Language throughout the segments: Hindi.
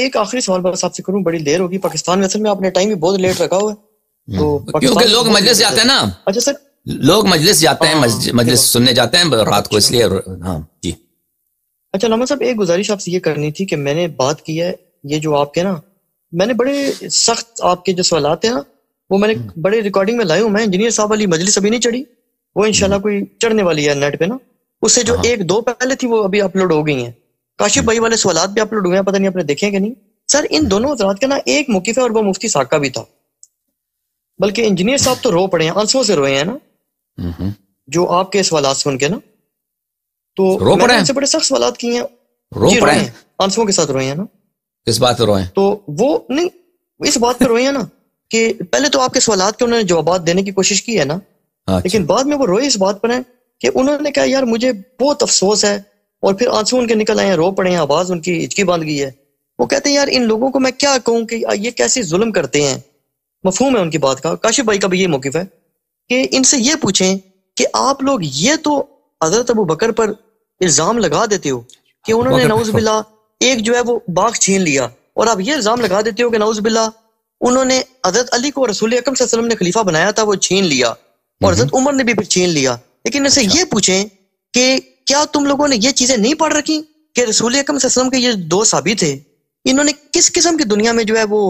एक आखिरी सवाल बस आपसे करूं बड़ी देर होगी पाकिस्तान में असल में आपने टाइम भी बहुत लेट रखा हुआ है हम्म। तो क्योंकि लोग मजलिस जाते हैं ना अच्छा सर लोग मजलिस जाते हैं हाँ, मजलिस सुनने जाते हैं रात को अच्छा। इसलिए हाँ जी अच्छा लामा साहब एक गुजारिश आपसे ये करनी थी कि मैंने बात की है ये जो आपके ना मैंने बड़े सख्त आपके जो सवाल हैं ना वो मैंने हम्म। बड़े रिकॉर्डिंग में लाए हूँ मैं इंजीनियर साहब वाली मजलिस अभी नहीं चढ़ी वो हम्म। इनशाला कोई चढ़ने वाली है नेट पे ना उससे जो हाँ। एक दो पहले थी वो अभी अपलोड हो गई है काशिफ भाई वाले सवाल भी आप लोग डूबे पता नहीं आपने देखे कि नहीं सर इन दोनों हजरात का ना एक मुकीफ है और वो मुफ्ती साका भी था बल्कि इंजीनियर साहब तो रो पड़े हैं आंसुओं से रोए हैं ना जो आपके सवाल सुन के ना तो रो पड़े हैं बड़े सख्त सवाल किए हैं रो पड़े हैं आंसुओं के साथ रोए हैं ना इस बात पर रोए तो वो नहीं इस बात पर रोए हैं ना कि पहले तो आपके सवाल के उन्होंने जवाब देने की कोशिश की है ना अच्छा। लेकिन बाद में वो रोए इस बात पर है कि उन्होंने कहा यार मुझे बहुत अफसोस है और फिर आंसू उनके निकल आए हैं रो पड़े हैं आवाज उनकी हिचकी बांध गई है वो कहते हैं यार इन लोगों को मैं क्या कहूँ कि ये कैसे जुल्म करते हैं मफहूम है उनकी बात का काशिफ भाई का भी ये मौकफ है कि इनसे ये पूछें कि आप लोग ये तो हजरत अबू बकर पर इल्जाम लगा देते हो कि उन्होंने नौज बिल्ला एक जो है वो बाघ छीन लिया और आप ये इल्जाम लगा देते हो कि नौज बिल्ला उन्होंने हजरत अली को रसूल अकम वसलम ने खलीफा बनाया था वो छीन लिया और हम्म। हजरत उमर ने भी फिर छीन लिया लेकिन इनसे अच्छा। ये पूछें कि क्या तुम लोगों ने ये चीजें नहीं पढ़ रखी कि रसूल अकम के ये दो साबित थे इन्होंने किस किस्म की दुनिया में जो है वो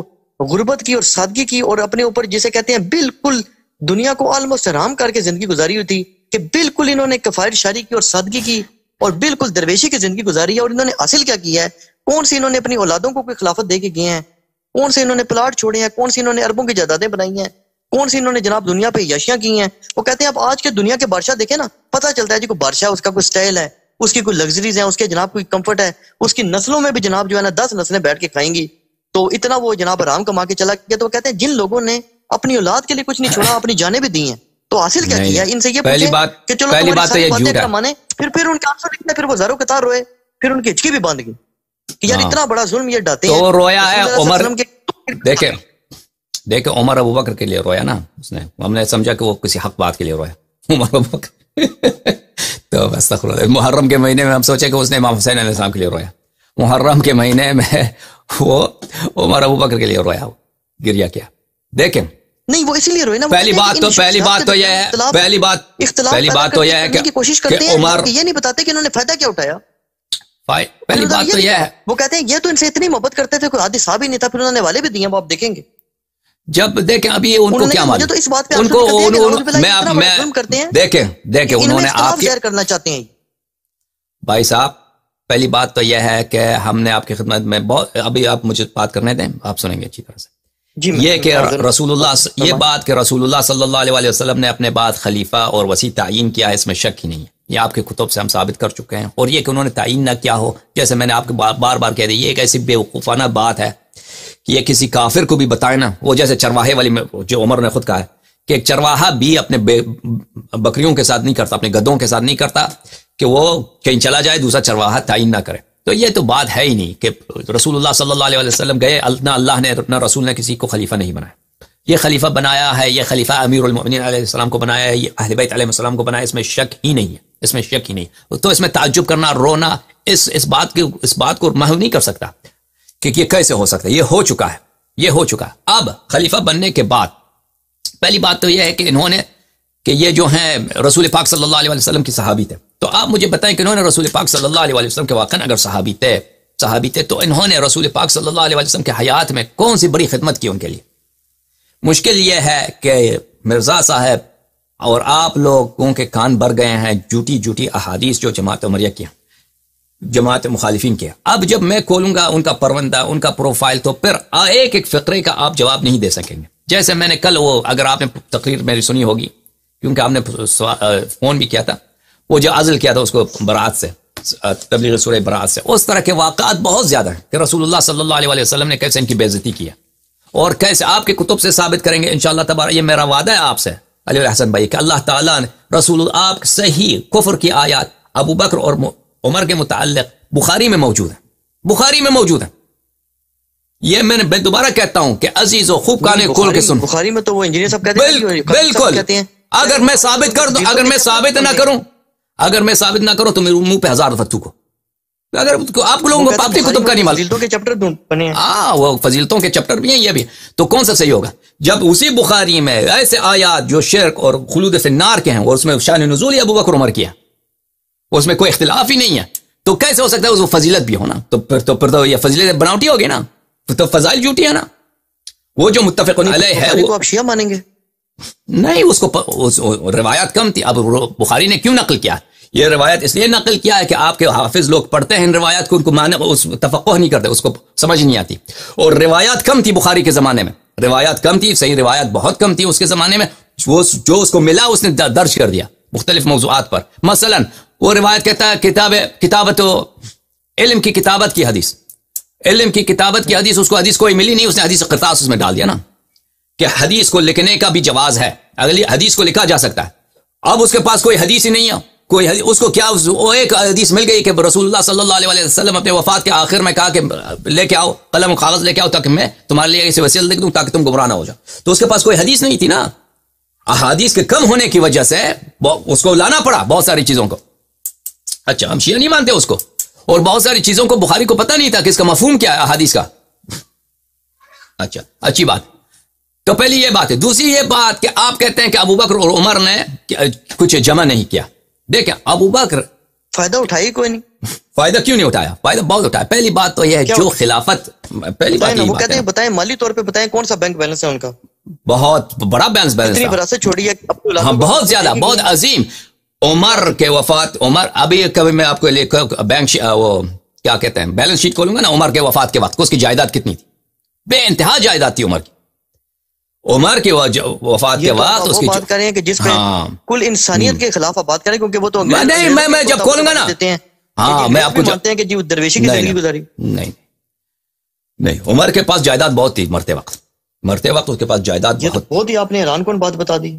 गुर्बत की और सादगी की और अपने ऊपर जिसे कहते हैं बिल्कुल दुनिया को ऑलमोस्ट आराम करके जिंदगी गुजारी हुई थी कि बिल्कुल इन्होंने कफायत शारी की और सादगी की और बिल्कुल दरवेशी की जिंदगी गुजारी है और इन्होंने हासिल क्या किया है कौन से इन्होंने अपनी औलादों को कोई खिलाफत दे के गए हैं कौन से इन्होंने प्लाट छोड़े हैं कौन से इन्होंने अरबों की जायदादें बनाई हैं कौन सी इन्होंने जनाब दुनिया पे यशियां की हैं वो कहते हैं आप आज के दुनिया के बादशाह देखें ना पता चलता है जी कोई बादशाह उसका कोई स्टाइल है उसकी कोई लग्जरीज है उसके जनाब कोई कंफर्ट है उसकी नस्लों में भी जनाब जो है ना दस नस्लें बैठ के खाएंगी तो इतना वो जनाब आराम कमा के चला गया तो कहते हैं जिन लोगों ने अपनी औलाद के लिए कुछ नहीं छोड़ा अपनी जाने भी दी है तो हासिल क्या किया इनसे ये पहली बात कि चलो पहली बात तो माने फिर फिर उनके आंसर निकले फिर वो जारो कतार रोए फिर उनकी हिचकी भी बांध गई कि यार हाँ। इतना बड़ा जुल्म ये डाते तो रोया है उमर देखें देखे उमर अबू बकर के लिए रोया ना उसने हमने समझा कि वो किसी हक बात के लिए रोया उमर अबू बकर तो बस मुहर्रम के महीने में हम सोचे कि उसने इमाम हुसैन के लिए रोया मुहर्रम के महीने में वो उमर अबू बकर के लिए रोया गिरिया क्या देखें नहीं वो इसीलिए रोए ना तो, पहली बात तो पहली बात तो यह है पहली बात पहली बात तो यह है कि कोशिश करते हैं उमर ये नहीं बताते कि उन्होंने फायदा क्या उठाया पहली बात तो यह है वो कहते हैं ये तो इनसे इतनी मोहब्बत करते थे कोई आदि साहब ही नहीं था फिर उन्होंने वाले भी दिए वो आप देखेंगे जब देखें अभी उनको क्या मालूम तो इस बात पे उनको उन, उन, मैं आप मैं करते हैं देखें देखें उन्होंने आप शेयर करना चाहते हैं भाई साहब पहली बात तो यह है कि हमने आपकी खिदमत में बहुत अभी आप मुझे बात करने दें आप सुनेंगे अच्छी तरह से ये कि रसूलुल्लाह ये बात कि रसूलुल्लाह सल्लल्लाहु अलैहि वसल्लम ने अपने बाद खलीफा और वसी तयन किया है इसमें शक ही नहीं है ये आपके कुतुब से हम साबित कर चुके हैं और ये कि उन्होंने तयन ना किया हो जैसे मैंने आपको बार बार बार कह दी ये एक ऐसी बेवकूफ़ाना बात है ये किसी काफिर को भी बताए ना वो जैसे चरवाहे वाली जो उमर ने खुद कहा है कि एक चरवाहा भी अपने बकरियों के साथ नहीं करता अपने गधों के साथ नहीं करता कि वो कहीं चला जाए दूसरा चरवाहा तयन ना करे तो ये तो बात है ही नहीं कि रसूलुल्लाह सल्लल्लाहु अलैहि वसल्लम गए ना अल्लाह ने ना रसूल ने किसी को खलीफा नहीं बनाया ये खलीफा बनाया है ये खलीफा अमीर अमीरमिन को बनाया है ये अहलबैतम को बनाया इसमें शक ही नहीं है इसमें शक ही नहीं तो इसमें ताज्जुब करना रोना इस इस बात के इस बात को महव नहीं कर सकता कि ये कैसे हो सकता है ये हो चुका है ये हो चुका है अब खलीफा बनने के बाद पहली बात तो यह है कि इन्होंने कि ये जो है रसूल पाक सल्लल्लाहु अलैहि वसल्लम की सहाबी थे तो आप मुझे बताएं कि इन्होंने रसूल पाक सल्लल्लाहु अलैहि वसल्लम के वाकन अगर सहाबी थे सहाबी थे तो इन्होंने रसूल पाक सल्लल्लाहु अलैहि वसल्लम के हयात में कौन सी बड़ी खिदमत की उनके लिए मुश्किल यह है कि मिर्ज़ा साहब और आप लोगों के कान भर गए हैं जूटी जूटी अहादीस जो जमात उमरिया की जमात मुखालिफिन के अब जब मैं खोलूंगा उनका परवंदा उनका प्रोफाइल तो फिर एक एक फ़करे का आप जवाब नहीं दे सकेंगे जैसे मैंने कल वो अगर आपने तकरीर मेरी सुनी होगी क्योंकि आपने फ़ोन भी किया था वो जो अजल किया था उसको बरात से तबलीग सुर बरात से उस तरह के वाकत बहुत ज़्यादा हैं कि रसूल सल्लाम ने कैसे इनकी बेजती किया और कैसे आपके कुतुब से साबित करेंगे इन तबारा ये मेरा वादा है आपसे अली हसन भाई कि अल्लाह तसूल रसूल आप सही कुफर की आयात अबू बकर और उमर के मुताल बुखारी में मौजूद है बुखारी में मौजूद है ये मैंने मैं दोबारा कहता हूं कि अजीज हो खूब काने खोल के सुन बुखारी में तो वो इंजीनियर सब कहते हैं बिल्कुल अगर मैं साबित कर दू अगर मैं साबित ना करूं अगर मैं साबित ना करूं तो मेरे मुंह पे हजार दफा चूको अगर आप लोगों को पापी कुतुब का नहीं मालूम के चैप्टर बने वो फजीलतों के चैप्टर भी हैं ये भी तो कौन सा सही होगा जब उसी बुखारी में ऐसे आयात जो शिरक और खलूद से नार के हैं और उसमें शान नजूल अबू बकर उमर किया उसमें कोई इख्तिलाफ ही नहीं है तो कैसे हो सकता है उसको फजीलत भी होना तो फिर तो फिर तो यह फजीलत बनावटी होगी ना तो फजाइल झूठी है ना वो जो मुतफिक है वो आप शिया मानेंगे नहीं उसको प, उस, रिवायत कम थी अब बुखारी ने क्यों नकल किया ये रिवायत इसलिए नकल किया है कि आपके हाफिज लोग पढ़ते हैं इन रिवायत को उनको माने उस तफक्को नहीं करते उसको समझ नहीं आती और रिवायत कम थी बुखारी के ज़माने में रिवायत कम थी सही रिवायत बहुत कम थी उसके ज़माने में वो जो उसको मिला उसने दर्ज कर दिया मुख्तलिफ मौजूद पर मसला वो रिवायत कहता है किताब किताबत इलम की किताबत की हदीस इलम की किताबत की हदीस उसको हदीस कोई मिली नहीं उसने हदीस करतास उसमें डाल दिया ना कि हदीस को लिखने का भी जवाब है अगली हदीस को लिखा जा सकता है अब उसके पास कोई हदीस ही नहीं है कोई हदीस, उसको क्या उस, वो एक हदीस मिल गई कि रसूलुल्लाह सल्लल्लाहु अलैहि वसल्लम अपने वफात के आखिर में कहा कि लेके आओ कलम कागज लेके आओ ताकि मैं तुम्हारे लिए इसे वसील लिख दूं ताकि तुम गुमराह ना हो जाओ तो उसके पास कोई हदीस नहीं थी ना अहादीस के कम होने की वजह से उसको लाना पड़ा बहुत सारी चीजों को अच्छा हम शिया नहीं मानते उसको और बहुत सारी चीजों को बुखारी को पता नहीं था कि इसका मफहूम क्या है अहादीस का अच्छा अच्छी बात तो पहली ये बात है दूसरी ये बात कि आप कहते हैं कि अबू बकर और उमर ने कुछ जमा नहीं किया देखें अबू बकर फायदा उठाई कोई नहीं फायदा क्यों नहीं उठाया फायदा बहुत उठाया पहली बात तो यह है जो खिलाफत पहली बात बताए माली तौर पर बताए कौन सा बैंक बैलेंस है उनका बहुत बड़ा बैलेंस बैलेंस इतनी है तो हाँ बहुत ज्यादा बहुत अजीम उमर के वफात उमर अभी कभी मैं आपको ले बैंक वो क्या कहते हैं बैलेंस शीट खोलूंगा ना उमर के वफात के बाद उसकी जायदाद कितनी थी इंतहा जायदाद थी उमर की उमर के वफात के तो बाद उसकी बात करें कि जिस हाँ, कुल इंसानियत हम्म। के खिलाफ आप बात करें क्योंकि वो तो मैं नहीं मैं मैं जब खोलूंगा ना देते हैं हाँ मैं आपको जानते हैं कि जी दरवेशी की जिंदगी गुजारी नहीं नहीं उमर के पास जायदाद बहुत थी मरते वक्त मरते वक्त उसके पास जायदाद ये तो बहुत तो ही आपने ईरान कौन बात बता दी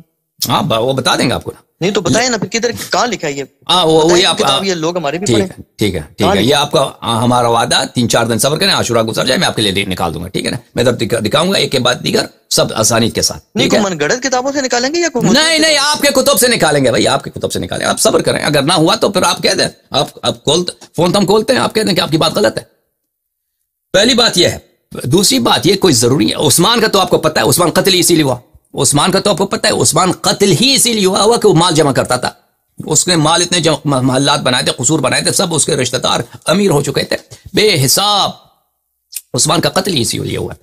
हाँ वो बता देंगे आपको नहीं तो बताए ना किधर कहाँ लिखा है ये हाँ वो वो ये आप आ, ये लोग हमारे भी ठीक है ठीक है ठीक है ये आपका आ, हमारा वादा तीन चार दिन सफर करें आशुरा गुजर जाए मैं आपके लिए निकाल दूंगा ठीक है ना मैं तब दिखाऊंगा एक के बाद दीगर सब आसानी के साथ नहीं मनगढ़ किताबों से निकालेंगे या नहीं नहीं आपके कुतुब से निकालेंगे भाई आपके कुतुब से निकालेंगे आप सफर करें अगर ना हुआ तो फिर आप कह दें आप आप खोल फोन तो हम खोलते हैं आप कह दें कि आपकी बात गलत है पहली बात यह है दूसरी बात ये कोई जरूरी है उस्मान का तो आपको पता है उस्मान कत्ल इसीलिए हुआ उस्मान का तो आपको पता है उस्मान कत्ल ही इसीलिए हुआ हुआ कि वो माल जमा करता था उसने माल इतने महल्लात बनाए थे कसूर बनाए थे सब उसके रिश्तेदार अमीर हो चुके थे बेहिसाब उस्मान का कत्ल इसीलिए हुआ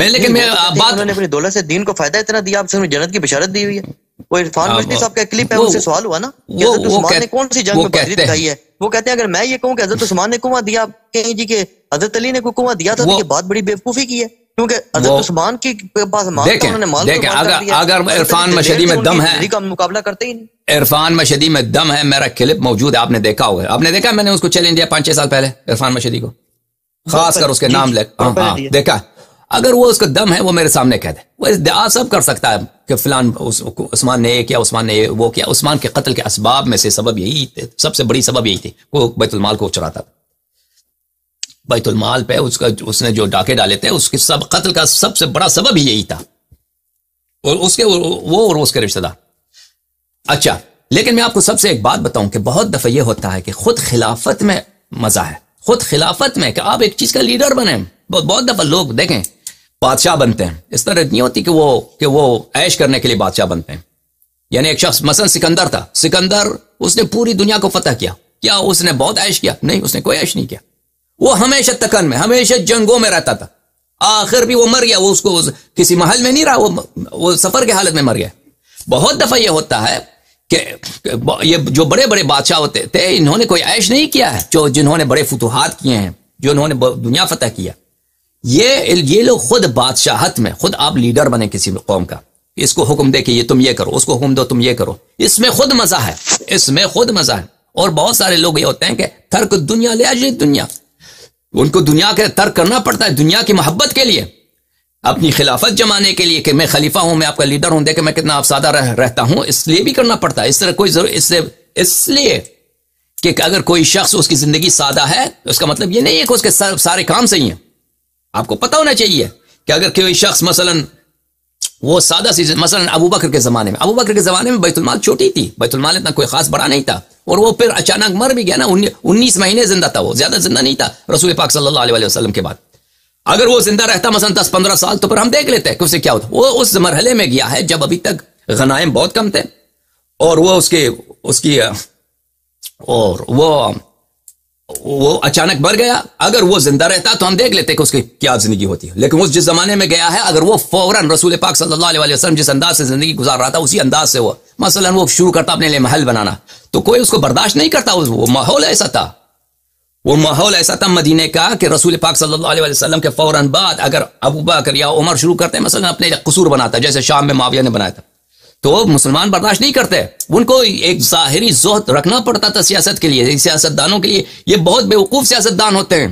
मैं लेकिन मैं बात उन्होंने अपनी दौलत से दीन को फायदा इतना दिया आपसे जन्नत की बिशारत दी हुई है वो इरफान हाँ, मजदी साहब का क्लिप है उनसे सवाल हुआ ना कि हजरत उस्मान ने कौन सी जंग में बदरी दिखाई है वो कहते हैं अगर मैं ये कहूँ कि हजरत उस्मान ने कुआं दिया कहीं जी के हजरत अली ने कोई कुआं दिया था तो ये बात बड़ी बेवकूफी की है क्योंकि की पास तो तो अगर अगर इरफान तो मशदी में दम है मुकाबला करते ही नहीं इरफान मशदी में दम है मेरा क्लिप मौजूद है आपने देखा होगा आपने देखा मैंने उसको चैलेंज दिया पांच छह साल पहले इरफान मशदी को खास कर उसके नाम हाँ, हाँ, देखा अगर वो उसका दम है वो मेरे सामने कह दे वो दया सब कर सकता है कि फिलान उस्मान ने ये किया उस्मान ने वो किया उस्मान के कत्ल के इसबाब में से सबब यही सबसे बड़ी सबब यही थी वो बैतुलमाल को चुराता था बैतुलमाल पे उसका उसने जो डाके डाले थे उसके सब कत्ल का सबसे बड़ा सबब यही था और उसके वो और उसके रिश्तेदार अच्छा लेकिन मैं आपको सबसे एक बात बताऊं कि बहुत दफा यह होता है कि खुद खिलाफत में मजा है खुद खिलाफत में कि आप एक चीज का लीडर बने बहुत दफा लोग देखें बादशाह बनते हैं इस तरह नहीं होती कि वो कि वो ऐश करने के लिए बादशाह बनते हैं यानी एक शख्स मसन सिकंदर था सिकंदर उसने पूरी दुनिया को फतह किया क्या उसने बहुत ऐश किया नहीं उसने कोई ऐश नहीं किया वो हमेशा तकन में हमेशा जंगों में रहता था आखिर भी वो मर गया वो उसको किसी महल में नहीं रहा वो वो सफर के हालत में मर गया बहुत दफा ये होता है कि ये जो बड़े बड़े बादशाह होते थे इन्होंने कोई ऐश नहीं किया है जो जिन्होंने बड़े फतूहत किए हैं जो इन्होंने दुनिया फतह किया ये ये लोग खुद बादशाहत में खुद आप लीडर बने किसी भी कौम का इसको हुक्म दे कि ये तुम ये करो उसको हुक्म दो तुम ये करो इसमें खुद मजा है इसमें खुद मजा है और बहुत सारे लोग ये होते हैं कि तर्क दुनिया ले आज दुनिया उनको दुनिया के तर्क करना पड़ता है दुनिया की मोहब्बत के लिए अपनी खिलाफत जमाने के लिए कि मैं खलीफा हूं मैं आपका लीडर हूं देखे मैं कितना अफसादा रह, रहता हूं इसलिए भी करना पड़ता है इस तरह कोई जरूर इससे इसलिए कि अगर कोई शख्स उसकी जिंदगी सादा है तो उसका मतलब ये नहीं है कि उसके सारे काम सही है आपको पता होना चाहिए कि अगर कोई शख्स मसलन वो सादा सी मसलन अबू बकर के ज़माने में अबू बकर के ज़माने में बैतुलमाल छोटी थी बैतुलमाल इतना कोई ख़ास बड़ा नहीं था और वो फिर अचानक मर भी गया ना उन्नीस महीने जिंदा था वो ज़्यादा जिंदा नहीं था रसूल पाक सल्लल्लाहु अलैहि वसल्लम के बाद अगर वो जिंदा रहता मसलन दस पंद्रह साल तो फिर हम देख लेते हैं कि उसे क्या होता वो उस मरहले में गया है जब अभी तक गनाएं बहुत कम थे और वो उसके उसकी और वो वो अचानक मर गया अगर वो जिंदा रहता तो हम देख लेते कि उसकी क्या जिंदगी होती है लेकिन उस जिस जमाने में गया है अगर वो फौरन रसूल पाक सल्लल्लाहु अलैहि वसल्लम जिस अंदाज से जिंदगी गुजार रहा था उसी अंदाज से वो मसलन वो शुरू करता अपने लिए महल बनाना तो कोई उसको बर्दाश्त नहीं करता वो माहौल ऐसा था वो माहौल ऐसा था मदीने का कि रसूल पाक सल्लल्लाहु अलैहि वसल्लम के फौरन बाद अगर अबूबा कर या उमर शुरू करते मसलन अपने कसूर बनाता जैसे शाम में माविया ने बनाया था तो मुसलमान बर्दाश्त नहीं करते उनको एक जाहिरी जोहत रखना पड़ता था सियासत के लिए सियासतदानों के लिए ये बहुत बेवकूफ़ सियासतदान होते हैं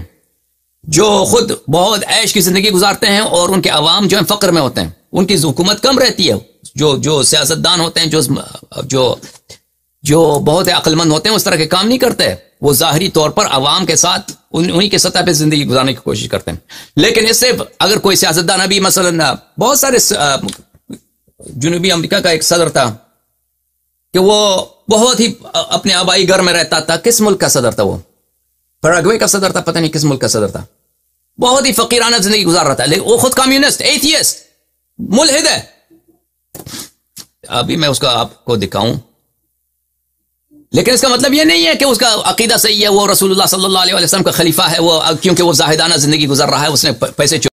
जो खुद बहुत ऐश की जिंदगी गुजारते हैं और उनके अवाम जो है फकर में होते हैं उनकी हुकूमत कम रहती है जो जो सियासतदान होते हैं जो जो जो बहुत अक्लमंद होते हैं उस तरह के काम नहीं करते वो ज़ाहरी तौर पर आवाम के साथ उन उन्हीं के सतह पर जिंदगी गुजारने की कोशिश करते हैं लेकिन इससे अगर कोई सियासतदान अभी मसलन बहुत सारे जुनूबी अमेरिका का एक सदर था कि वो बहुत ही अपने आबाई घर में रहता था किस मुल्क का सदर था वो पराग्वे का सदर था पता नहीं किस मुल्क का सदर था बहुत ही फकीराना जिंदगी गुजार रहा था लेकिन वो खुद कम्युनिस्ट एथियस्ट मुलहिद है अभी मैं उसका आपको दिखाऊं लेकिन इसका मतलब ये नहीं है कि उसका अकीदा सही है वो रसूलुल्लाह सल्लल्लाहु अलैहि वसल्लम का खलीफा है वो क्योंकि वो जाहिदाना जिंदगी गुजार रहा है उसने पैसे